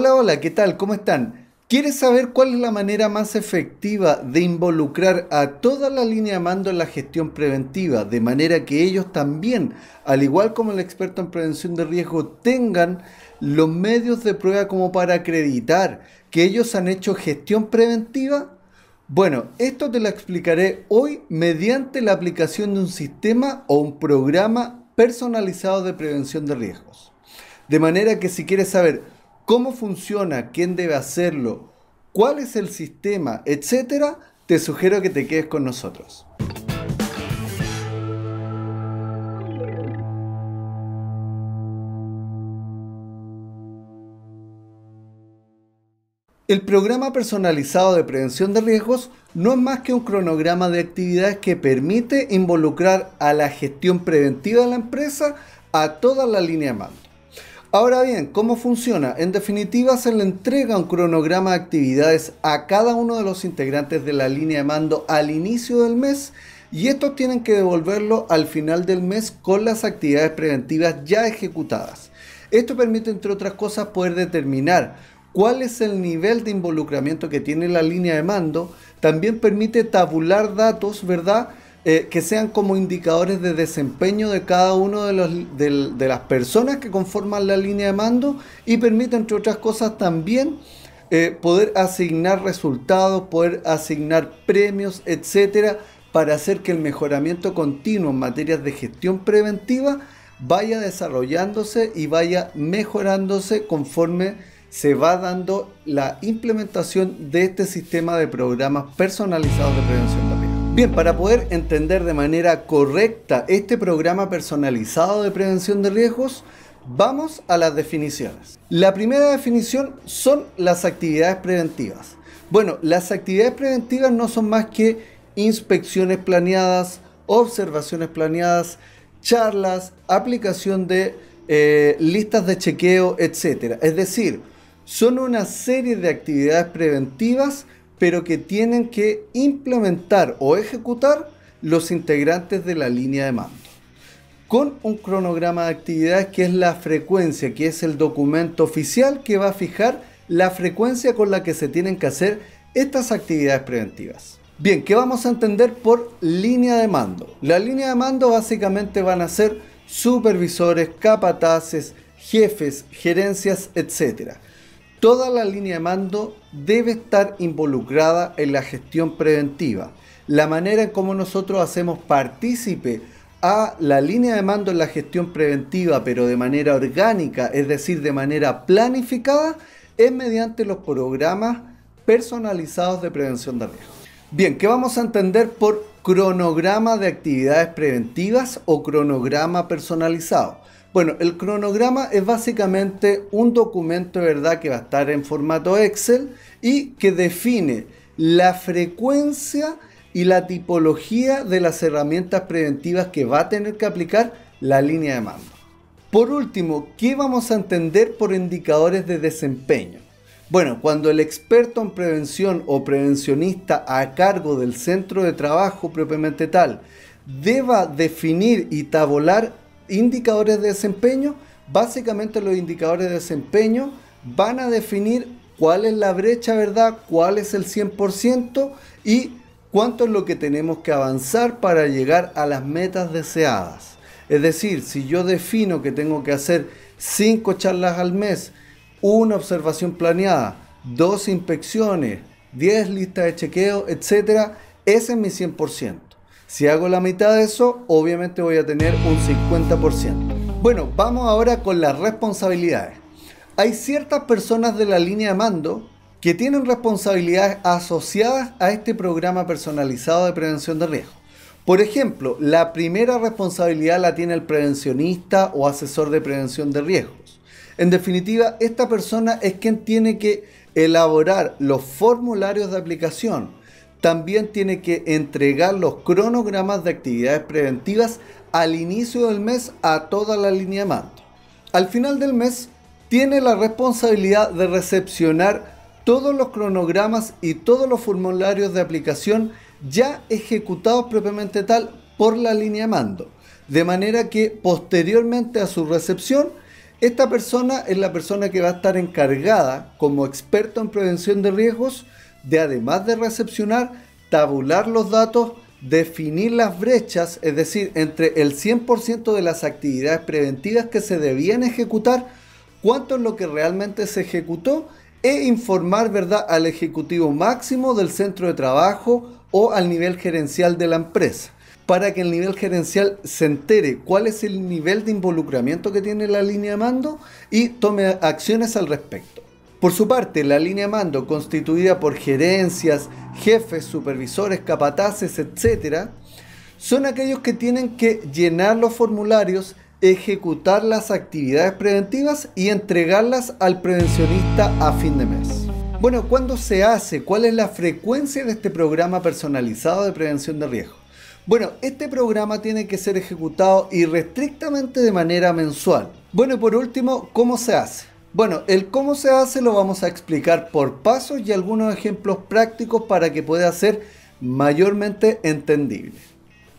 Hola, hola, ¿qué tal? ¿Cómo están? ¿Quieres saber cuál es la manera más efectiva de involucrar a toda la línea de mando en la gestión preventiva? De manera que ellos también, al igual como el experto en prevención de riesgos, tengan los medios de prueba como para acreditar que ellos han hecho gestión preventiva. Bueno, esto te lo explicaré hoy mediante la aplicación de un sistema o un programa personalizado de prevención de riesgos. De manera que si quieres saber cómo funciona, quién debe hacerlo, cuál es el sistema, etcétera, te sugiero que te quedes con nosotros. El programa personalizado de prevención de riesgos no es más que un cronograma de actividades que permite involucrar a la gestión preventiva de la empresa a toda la línea de mando. Ahora bien, ¿cómo funciona? En definitiva, se le entrega un cronograma de actividades a cada uno de los integrantes de la línea de mando al inicio del mes y estos tienen que devolverlo al final del mes con las actividades preventivas ya ejecutadas. Esto permite, entre otras cosas, poder determinar cuál es el nivel de involucramiento que tiene la línea de mando. También permite tabular datos, ¿verdad? Eh, que sean como indicadores de desempeño de cada uno de, los, las personas que conforman la línea de mando y permite, entre otras cosas, también eh, poder asignar resultados, poder asignar premios, etcétera, para hacer que el mejoramiento continuo en materias de gestión preventiva vaya desarrollándose y vaya mejorándose conforme se va dando la implementación de este sistema de programas personalizados de prevención. Bien, para poder entender de manera correcta este programa personalizado de prevención de riesgos, vamos a las definiciones. La primera definición son las actividades preventivas. Bueno, las actividades preventivas no son más que inspecciones planeadas, observaciones planeadas, charlas, aplicación de eh, listas de chequeo, etc. Es decir, son una serie de actividades preventivas pero que tienen que implementar o ejecutar los integrantes de la línea de mando, con un cronograma de actividades que es la frecuencia, que es el documento oficial que va a fijar la frecuencia con la que se tienen que hacer estas actividades preventivas. Bien, ¿qué vamos a entender por línea de mando? La línea de mando básicamente van a ser supervisores, capataces, jefes, gerencias, etcétera toda la línea de mando debe estar involucrada en la gestión preventiva. La manera en cómo nosotros hacemos partícipe a la línea de mando en la gestión preventiva, pero de manera orgánica, es decir, de manera planificada, es mediante los programas personalizados de prevención de riesgos. Bien, ¿qué vamos a entender por cronograma de actividades preventivas o cronograma personalizado? Bueno, el cronograma es básicamente un documento de verdad que va a estar en formato Excel y que define la frecuencia y la tipología de las herramientas preventivas que va a tener que aplicar la línea de mando. Por último, ¿qué vamos a entender por indicadores de desempeño? Bueno, cuando el experto en prevención o prevencionista a cargo del centro de trabajo propiamente tal deba definir y tabular indicadores de desempeño, básicamente los indicadores de desempeño van a definir cuál es la brecha, ¿verdad? ¿Cuál es el 100%? Y cuánto es lo que tenemos que avanzar para llegar a las metas deseadas. Es decir, si yo defino que tengo que hacer 5 charlas al mes, una observación planeada, dos inspecciones, 10 listas de chequeo, etc., ese es mi 100%. Si hago la mitad de eso, obviamente voy a tener un 50%. Bueno, vamos ahora con las responsabilidades. Hay ciertas personas de la línea de mando que tienen responsabilidades asociadas a este programa personalizado de prevención de riesgos. Por ejemplo, la primera responsabilidad la tiene el prevencionista o asesor de prevención de riesgos. En definitiva, esta persona es quien tiene que elaborar los formularios de aplicación, también tiene que entregar los cronogramas de actividades preventivas al inicio del mes a toda la línea mando. Al final del mes, tiene la responsabilidad de recepcionar todos los cronogramas y todos los formularios de aplicación ya ejecutados propiamente tal por la línea mando. De manera que posteriormente a su recepción, esta persona es la persona que va a estar encargada como experto en prevención de riesgos de además de recepcionar, tabular los datos, definir las brechas, es decir, entre el 100% de las actividades preventivas que se debían ejecutar, cuánto es lo que realmente se ejecutó e informar ¿verdad? al ejecutivo máximo del centro de trabajo o al nivel gerencial de la empresa para que el nivel gerencial se entere cuál es el nivel de involucramiento que tiene la línea de mando y tome acciones al respecto. Por su parte, la línea mando constituida por gerencias, jefes, supervisores, capataces, etc., son aquellos que tienen que llenar los formularios, ejecutar las actividades preventivas y entregarlas al prevencionista a fin de mes. Bueno, ¿cuándo se hace? ¿Cuál es la frecuencia de este programa personalizado de prevención de riesgo? Bueno, este programa tiene que ser ejecutado irrestrictamente de manera mensual. Bueno, y por último, ¿cómo se hace? Bueno, el cómo se hace lo vamos a explicar por pasos y algunos ejemplos prácticos para que pueda ser mayormente entendible.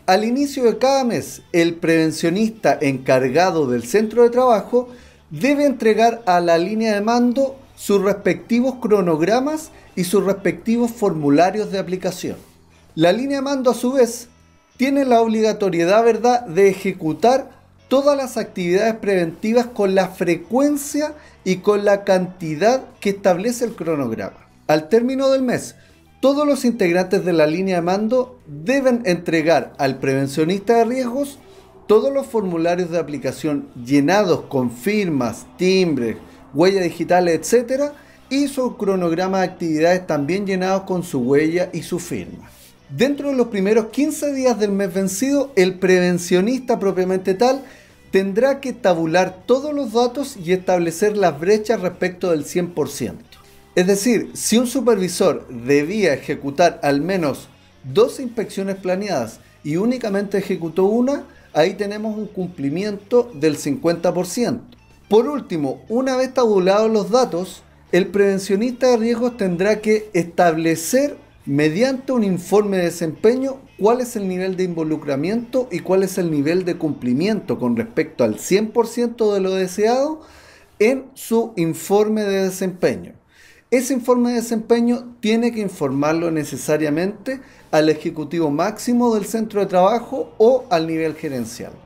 Al inicio de cada mes, el prevencionista encargado del centro de trabajo debe entregar a la línea de mando sus respectivos cronogramas y sus respectivos formularios de aplicación. La línea de mando a su vez tiene la obligatoriedad ¿verdad? de ejecutar todas las actividades preventivas con la frecuencia y con la cantidad que establece el cronograma. Al término del mes, todos los integrantes de la línea de mando deben entregar al prevencionista de riesgos todos los formularios de aplicación llenados con firmas, timbres, huellas digitales, etc. Y su cronograma de actividades también llenados con su huella y su firma. Dentro de los primeros 15 días del mes vencido, el prevencionista propiamente tal tendrá que tabular todos los datos y establecer las brechas respecto del 100%. Es decir, si un supervisor debía ejecutar al menos dos inspecciones planeadas y únicamente ejecutó una, ahí tenemos un cumplimiento del 50%. Por último, una vez tabulados los datos, el prevencionista de riesgos tendrá que establecer mediante un informe de desempeño cuál es el nivel de involucramiento y cuál es el nivel de cumplimiento con respecto al 100% de lo deseado en su informe de desempeño. Ese informe de desempeño tiene que informarlo necesariamente al ejecutivo máximo del centro de trabajo o al nivel gerencial.